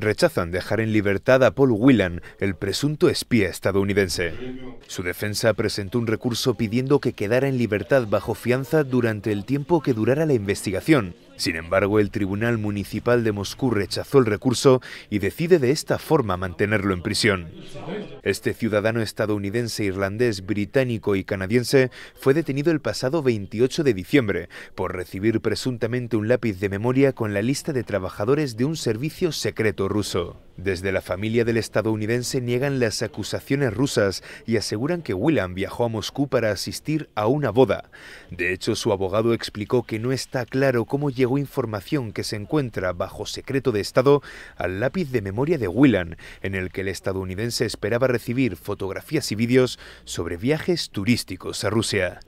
rechazan dejar en libertad a Paul Whelan, el presunto espía estadounidense. Su defensa presentó un recurso pidiendo que quedara en libertad bajo fianza durante el tiempo que durara la investigación, sin embargo, el Tribunal Municipal de Moscú rechazó el recurso y decide de esta forma mantenerlo en prisión. Este ciudadano estadounidense, irlandés, británico y canadiense fue detenido el pasado 28 de diciembre por recibir presuntamente un lápiz de memoria con la lista de trabajadores de un servicio secreto ruso. Desde la familia del estadounidense niegan las acusaciones rusas y aseguran que Willan viajó a Moscú para asistir a una boda. De hecho, su abogado explicó que no está claro cómo llegó información que se encuentra bajo secreto de Estado al lápiz de memoria de Willan, en el que el estadounidense esperaba recibir fotografías y vídeos sobre viajes turísticos a Rusia.